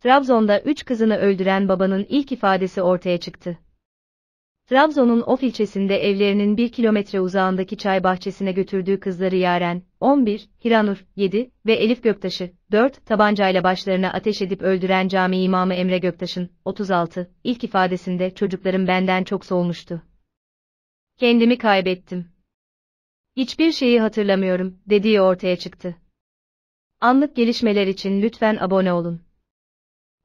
Trabzon'da üç kızını öldüren babanın ilk ifadesi ortaya çıktı. Trabzon'un Of ilçesinde evlerinin bir kilometre uzağındaki çay bahçesine götürdüğü kızları Yaren, 11, Hiranur, 7 ve Elif Göktaş'ı, 4, tabancayla başlarına ateş edip öldüren cami imamı Emre Göktaş'ın, 36, ilk ifadesinde çocuklarım benden çok soğumuştu. Kendimi kaybettim. Hiçbir şeyi hatırlamıyorum, dediği ortaya çıktı. Anlık gelişmeler için lütfen abone olun.